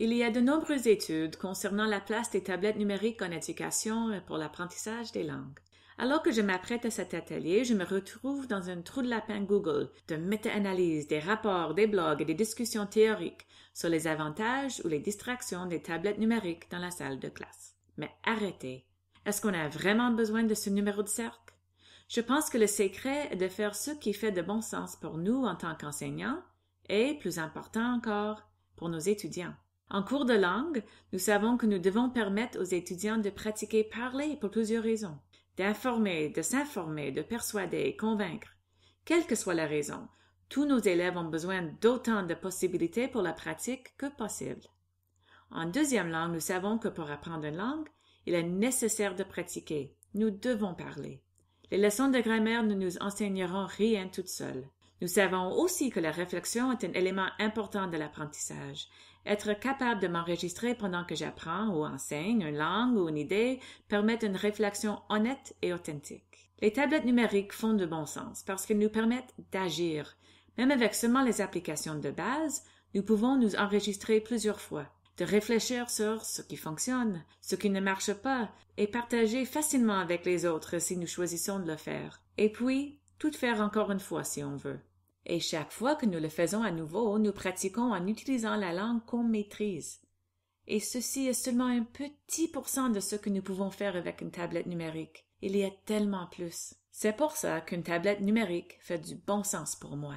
Il y a de nombreuses études concernant la place des tablettes numériques en éducation et pour l'apprentissage des langues. Alors que je m'apprête à cet atelier, je me retrouve dans un trou de lapin Google de méta-analyses, des rapports, des blogs et des discussions théoriques sur les avantages ou les distractions des tablettes numériques dans la salle de classe. Mais arrêtez. Est-ce qu'on a vraiment besoin de ce numéro de cercle? Je pense que le secret est de faire ce qui fait de bon sens pour nous en tant qu'enseignants et, plus important encore, pour nos étudiants. En cours de langue, nous savons que nous devons permettre aux étudiants de pratiquer parler pour plusieurs raisons. D'informer, de s'informer, de persuader, convaincre. Quelle que soit la raison, tous nos élèves ont besoin d'autant de possibilités pour la pratique que possible. En deuxième langue, nous savons que pour apprendre une langue, il est nécessaire de pratiquer. Nous devons parler. Les leçons de grammaire ne nous enseigneront rien toutes seules. Nous savons aussi que la réflexion est un élément important de l'apprentissage. Être capable de m'enregistrer pendant que j'apprends ou enseigne une langue ou une idée permet une réflexion honnête et authentique. Les tablettes numériques font de bon sens parce qu'elles nous permettent d'agir. Même avec seulement les applications de base, nous pouvons nous enregistrer plusieurs fois, de réfléchir sur ce qui fonctionne, ce qui ne marche pas, et partager facilement avec les autres si nous choisissons de le faire. Et puis, tout faire encore une fois si on veut. Et chaque fois que nous le faisons à nouveau, nous pratiquons en utilisant la langue qu'on maîtrise. Et ceci est seulement un petit cent de ce que nous pouvons faire avec une tablette numérique. Il y a tellement plus. C'est pour ça qu'une tablette numérique fait du bon sens pour moi.